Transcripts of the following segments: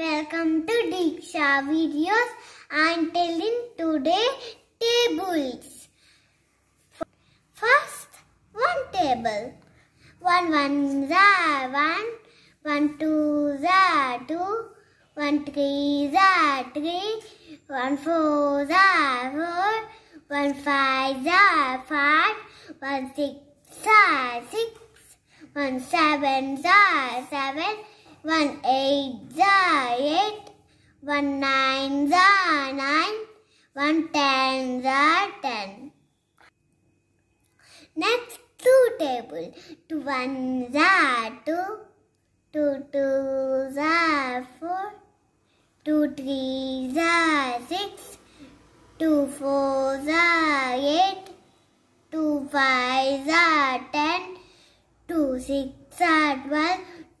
Welcome to Diksha videos. I am telling today tables. First, one table. One one za one, one two za two, one three za three, one four za four, one five za five, one six za six, one seven za seven. One eight's are eight, one nine's are nine, one ten ten's are ten. Next two table, two ones are two, two twos are four, two threes are six, two fours are eight, two fives are two six are twelve,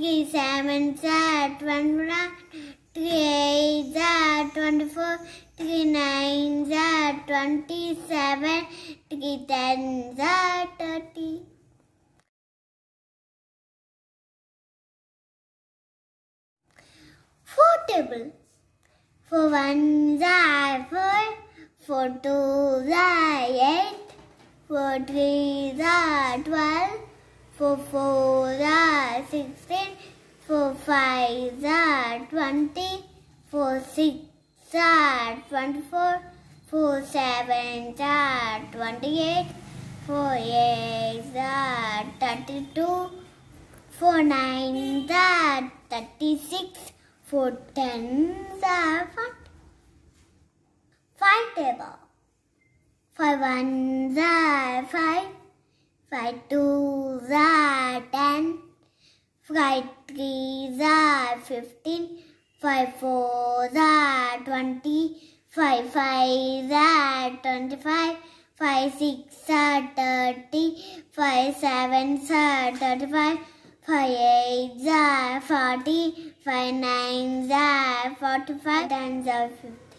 3 sevens are 21, 3 are 24, 3 are 27, 3 are 30. Four table. Four ones are four, four twos are eight, four threes are twelve, four fours are six five are twenty, four six are twenty-four, are twenty-eight, are thirty-two, are thirty-six, four tens are five. Five table. Five ones are five, five twos are ten, Five three are fifteen. Five four are twenty. Five five are twenty-five. Five six are thirty. Five seven are thirty-five, Five eight are forty. Five nine are forty-five, tens are fifty.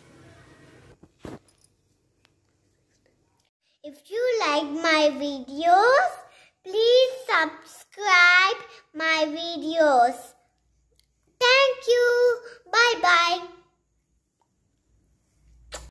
If you like my videos, please subscribe my videos.